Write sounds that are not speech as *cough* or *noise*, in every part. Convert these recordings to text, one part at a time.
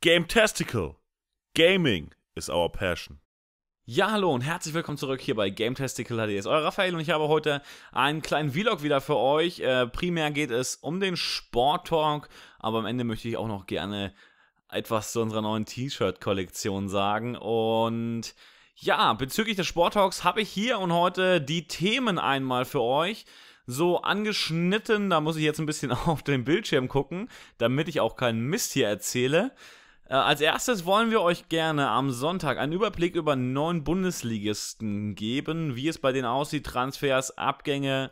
Game Testicle. Gaming is our passion. Ja, hallo und herzlich willkommen zurück hier bei Game Testicle HD. Es ist euer Raphael und ich habe heute einen kleinen Vlog wieder für euch. Äh, primär geht es um den Sport Talk, aber am Ende möchte ich auch noch gerne etwas zu unserer neuen T-Shirt-Kollektion sagen. Und ja, bezüglich des Sport Talks habe ich hier und heute die Themen einmal für euch so angeschnitten. Da muss ich jetzt ein bisschen *laughs* auf den Bildschirm gucken, damit ich auch keinen Mist hier erzähle. Äh, als erstes wollen wir euch gerne am Sonntag einen Überblick über neun Bundesligisten geben, wie es bei denen aussieht, Transfers, Abgänge,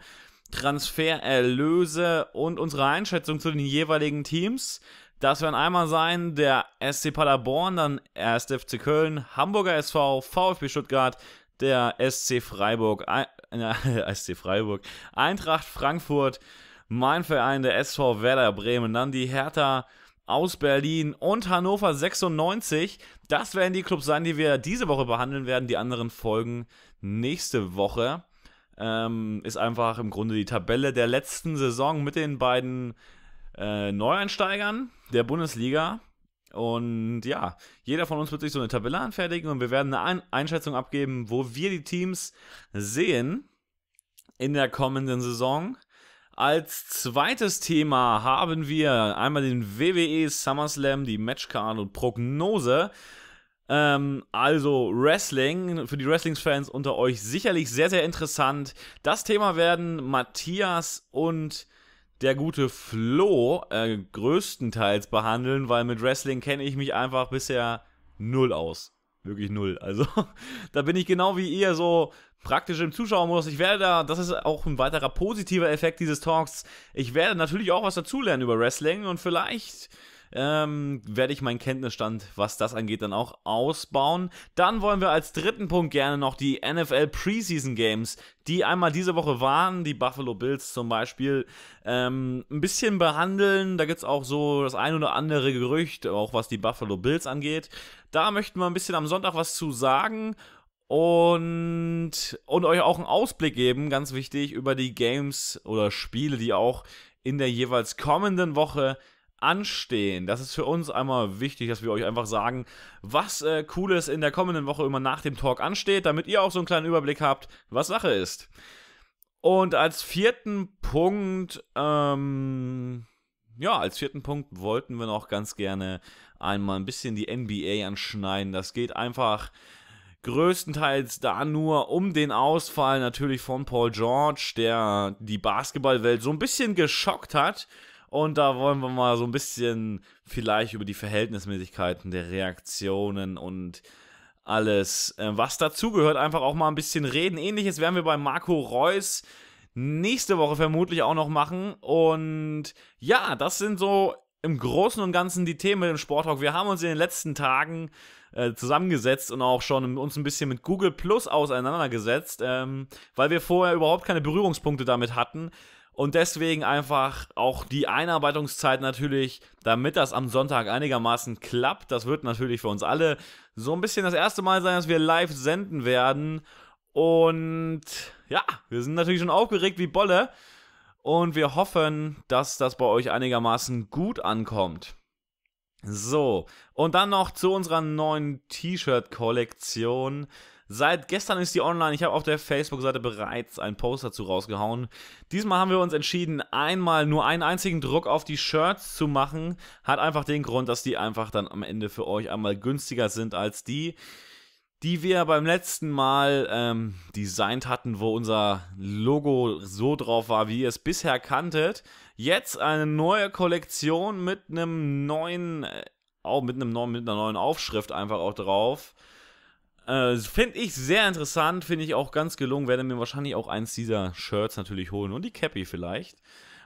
Transfererlöse und unsere Einschätzung zu den jeweiligen Teams. Das werden einmal sein der SC Paderborn, dann 1. FC Köln, Hamburger SV, VfB Stuttgart, der SC Freiburg, *laughs* äh, SC Freiburg, Eintracht Frankfurt, mein Verein, der SV Werder Bremen, dann die Hertha aus Berlin und Hannover 96. Das werden die Clubs sein, die wir diese Woche behandeln werden. Die anderen Folgen nächste Woche. Ähm, ist einfach im Grunde die Tabelle der letzten Saison mit den beiden äh, Neueinsteigern der Bundesliga. Und ja, jeder von uns wird sich so eine Tabelle anfertigen und wir werden eine Ein Einschätzung abgeben, wo wir die Teams sehen in der kommenden Saison. Als zweites Thema haben wir einmal den WWE SummerSlam, die Matchcard und Prognose. Ähm, also Wrestling, für die Wrestlings-Fans unter euch sicherlich sehr, sehr interessant. Das Thema werden Matthias und der gute Flo äh, größtenteils behandeln, weil mit Wrestling kenne ich mich einfach bisher null aus wirklich null. Also *laughs* da bin ich genau wie ihr so praktisch im Zuschauermodus. Ich werde da, das ist auch ein weiterer positiver Effekt dieses Talks. Ich werde natürlich auch was dazulernen über Wrestling und vielleicht ähm, werde ich meinen Kenntnisstand, was das angeht, dann auch ausbauen. Dann wollen wir als dritten Punkt gerne noch die NFL Preseason Games, die einmal diese Woche waren, die Buffalo Bills zum Beispiel, ähm, ein bisschen behandeln. Da gibt es auch so das ein oder andere Gerücht, auch was die Buffalo Bills angeht. Da möchten wir ein bisschen am Sonntag was zu sagen und, und euch auch einen Ausblick geben, ganz wichtig, über die Games oder Spiele, die auch in der jeweils kommenden Woche anstehen. Das ist für uns einmal wichtig, dass wir euch einfach sagen, was äh, Cooles in der kommenden Woche immer nach dem Talk ansteht, damit ihr auch so einen kleinen Überblick habt, was Sache ist. Und als vierten Punkt, ähm, ja, als vierten Punkt wollten wir noch ganz gerne einmal ein bisschen die NBA anschneiden. Das geht einfach größtenteils da nur um den Ausfall natürlich von Paul George, der die Basketballwelt so ein bisschen geschockt hat und da wollen wir mal so ein bisschen vielleicht über die Verhältnismäßigkeiten der Reaktionen und alles, äh, was dazugehört, einfach auch mal ein bisschen reden. Ähnliches werden wir bei Marco Reus nächste Woche vermutlich auch noch machen. Und ja, das sind so im Großen und Ganzen die Themen im Sporttalk. Wir haben uns in den letzten Tagen äh, zusammengesetzt und auch schon uns ein bisschen mit Google Plus auseinandergesetzt, ähm, weil wir vorher überhaupt keine Berührungspunkte damit hatten. Und deswegen einfach auch die Einarbeitungszeit natürlich, damit das am Sonntag einigermaßen klappt. Das wird natürlich für uns alle so ein bisschen das erste Mal sein, dass wir live senden werden. Und ja, wir sind natürlich schon aufgeregt wie Bolle. Und wir hoffen, dass das bei euch einigermaßen gut ankommt. So, und dann noch zu unserer neuen T-Shirt-Kollektion. Seit gestern ist die online. Ich habe auf der Facebook-Seite bereits einen Post dazu rausgehauen. Diesmal haben wir uns entschieden, einmal nur einen einzigen Druck auf die Shirts zu machen. Hat einfach den Grund, dass die einfach dann am Ende für euch einmal günstiger sind als die, die wir beim letzten Mal ähm, designt hatten, wo unser Logo so drauf war, wie ihr es bisher kanntet. Jetzt eine neue Kollektion mit einem neuen, äh, auch mit einem neuen, mit einer neuen Aufschrift einfach auch drauf. Äh, finde ich sehr interessant, finde ich auch ganz gelungen. Werde mir wahrscheinlich auch eins dieser Shirts natürlich holen und die Cappy vielleicht.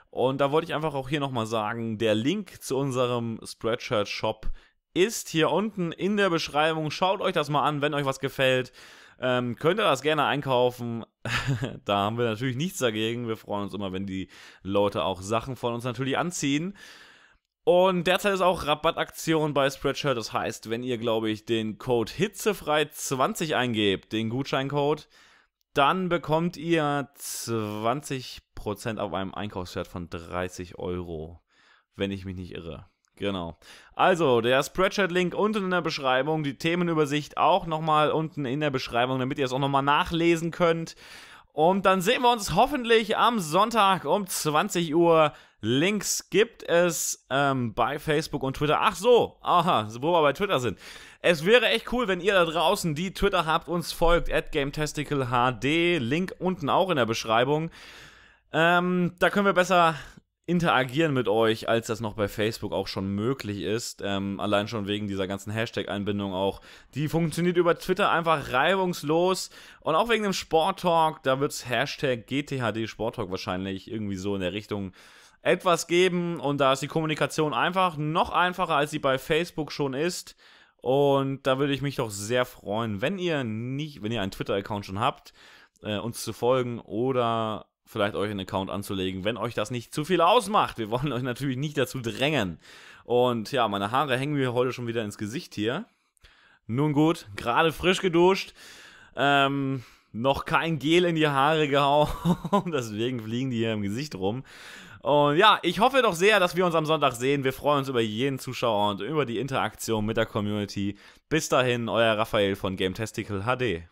Und da wollte ich einfach auch hier nochmal sagen, der Link zu unserem Spreadshirt-Shop ist hier unten in der Beschreibung. Schaut euch das mal an, wenn euch was gefällt. Ähm, könnt ihr das gerne einkaufen. *laughs* da haben wir natürlich nichts dagegen. Wir freuen uns immer, wenn die Leute auch Sachen von uns natürlich anziehen. Und derzeit ist auch Rabattaktion bei Spreadshirt. Das heißt, wenn ihr, glaube ich, den Code hitzefrei20 eingebt, den Gutscheincode, dann bekommt ihr 20% auf einem Einkaufswert von 30 Euro, wenn ich mich nicht irre. Genau. Also, der Spreadshirt-Link unten in der Beschreibung, die Themenübersicht auch nochmal unten in der Beschreibung, damit ihr es auch nochmal nachlesen könnt. Und dann sehen wir uns hoffentlich am Sonntag um 20 Uhr. Links gibt es ähm, bei Facebook und Twitter. Ach so, aha, wo wir bei Twitter sind. Es wäre echt cool, wenn ihr da draußen, die Twitter habt, uns folgt. AdGameTesticleHD, Link unten auch in der Beschreibung. Ähm, da können wir besser interagieren mit euch, als das noch bei Facebook auch schon möglich ist. Ähm, allein schon wegen dieser ganzen Hashtag-Einbindung auch. Die funktioniert über Twitter einfach reibungslos. Und auch wegen dem Sporttalk, da wird es Hashtag GTHD Sporttalk wahrscheinlich irgendwie so in der Richtung etwas geben. Und da ist die Kommunikation einfach noch einfacher, als sie bei Facebook schon ist. Und da würde ich mich doch sehr freuen, wenn ihr nicht, wenn ihr einen Twitter-Account schon habt, äh, uns zu folgen oder vielleicht euch einen Account anzulegen, wenn euch das nicht zu viel ausmacht. Wir wollen euch natürlich nicht dazu drängen. Und ja, meine Haare hängen mir heute schon wieder ins Gesicht hier. Nun gut, gerade frisch geduscht. Ähm, noch kein Gel in die Haare gehauen, *laughs* deswegen fliegen die hier im Gesicht rum. Und ja, ich hoffe doch sehr, dass wir uns am Sonntag sehen. Wir freuen uns über jeden Zuschauer und über die Interaktion mit der Community. Bis dahin, euer Raphael von Game Testicle HD.